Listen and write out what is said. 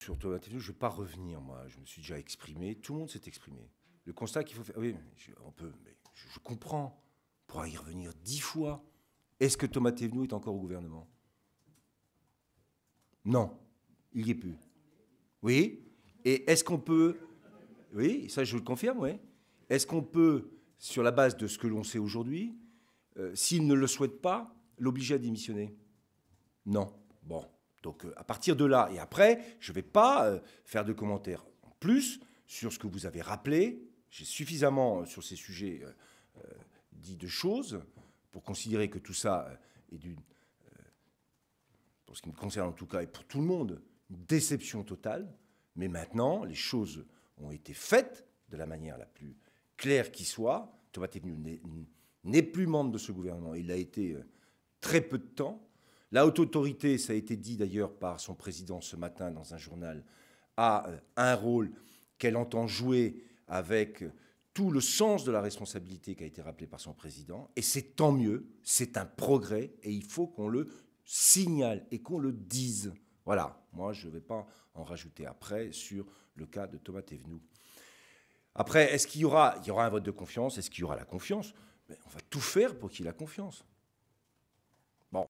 Sur Thomas je ne vais pas revenir, moi. Je me suis déjà exprimé. Tout le monde s'est exprimé. Le constat qu'il faut faire. Oui, on peut, je, comprends. On pourra y revenir dix fois. Est-ce que Thomas Thévenot est encore au gouvernement Non, il n'y est plus. Oui Et est-ce qu'on peut. Oui, ça je le confirme, oui. Est-ce qu'on peut, sur la base de ce que l'on sait aujourd'hui, euh, s'il ne le souhaite pas, l'obliger à démissionner Non. Bon. Donc euh, à partir de là et après, je ne vais pas euh, faire de commentaires en plus sur ce que vous avez rappelé. J'ai suffisamment euh, sur ces sujets dit de choses pour considérer que tout ça est d'une, pour ce qui me concerne en tout cas et pour tout le monde, une déception totale. Mais maintenant, les choses ont été faites de la manière la plus claire qui soit. Thomas Tévenu n'est plus membre de ce gouvernement. Il l'a été très peu de temps. La haute autorité, ça a été dit d'ailleurs par son président ce matin dans un journal, a euh, un rôle qu'elle entend jouer avec euh, tout le sens de la responsabilité qui a été rappelé par son président. Et c'est tant mieux, c'est un progrès et il faut qu'on le signale et qu'on le dise. Voilà, moi je ne vais pas en rajouter après sur le cas de Thomas Thévenoud. Après, est-ce qu'il y aura, il y aura un vote de confiance Est-ce qu'il y aura la confiance ben, On va tout faire pour qu'il y ait la confiance.